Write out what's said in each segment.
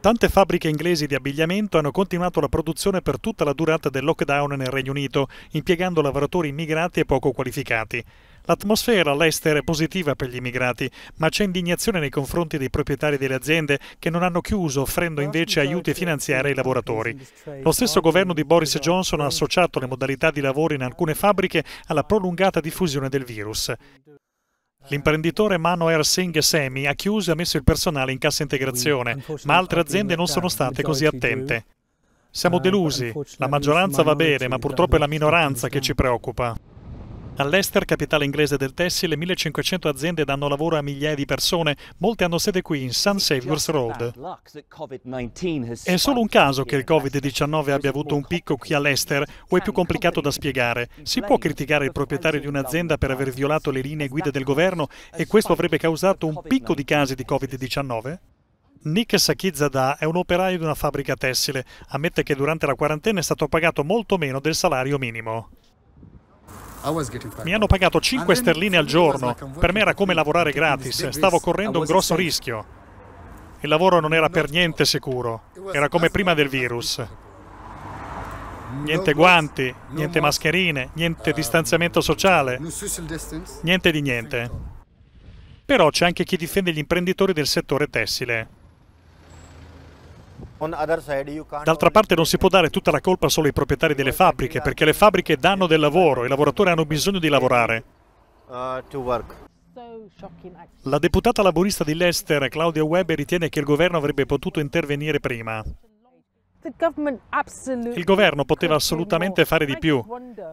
Tante fabbriche inglesi di abbigliamento hanno continuato la produzione per tutta la durata del lockdown nel Regno Unito, impiegando lavoratori immigrati e poco qualificati. L'atmosfera all'estero è positiva per gli immigrati, ma c'è indignazione nei confronti dei proprietari delle aziende che non hanno chiuso, offrendo invece aiuti finanziari ai lavoratori. Lo stesso governo di Boris Johnson ha associato le modalità di lavoro in alcune fabbriche alla prolungata diffusione del virus. L'imprenditore Manoer Singh Semi ha chiuso e ha messo il personale in cassa integrazione, ma altre aziende non sono state così attente. Siamo ah, delusi, la maggioranza va bene, ma purtroppo è la minoranza che ci preoccupa. All'Ester, capitale inglese del tessile, 1500 aziende danno lavoro a migliaia di persone, molte hanno sede qui in St. Saviour's Road. È solo un caso che il Covid-19 abbia avuto un picco qui all'Ester o è più complicato da spiegare? Si può criticare il proprietario di un'azienda per aver violato le linee guida del governo e questo avrebbe causato un picco di casi di Covid-19? Nick Sakizada è un operaio di una fabbrica tessile. Ammette che durante la quarantena è stato pagato molto meno del salario minimo. Mi hanno pagato 5 sterline al giorno. Per me era come lavorare gratis. Stavo correndo un grosso rischio. Il lavoro non era per niente sicuro. Era come prima del virus. Niente guanti, niente mascherine, niente um, distanziamento sociale, niente di niente. Però c'è anche chi difende gli imprenditori del settore tessile. D'altra parte non si può dare tutta la colpa solo ai proprietari delle fabbriche, perché le fabbriche danno del lavoro e i lavoratori hanno bisogno di lavorare. Uh, la deputata laborista di Leicester, Claudia Webber, ritiene che il governo avrebbe potuto intervenire prima. Il governo poteva assolutamente fare di più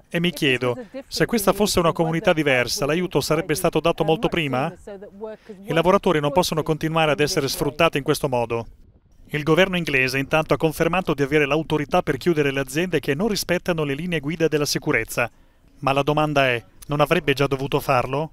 e mi chiedo, se questa fosse una comunità diversa, l'aiuto sarebbe stato dato molto prima? I lavoratori non possono continuare ad essere sfruttati in questo modo. Il governo inglese intanto ha confermato di avere l'autorità per chiudere le aziende che non rispettano le linee guida della sicurezza. Ma la domanda è, non avrebbe già dovuto farlo?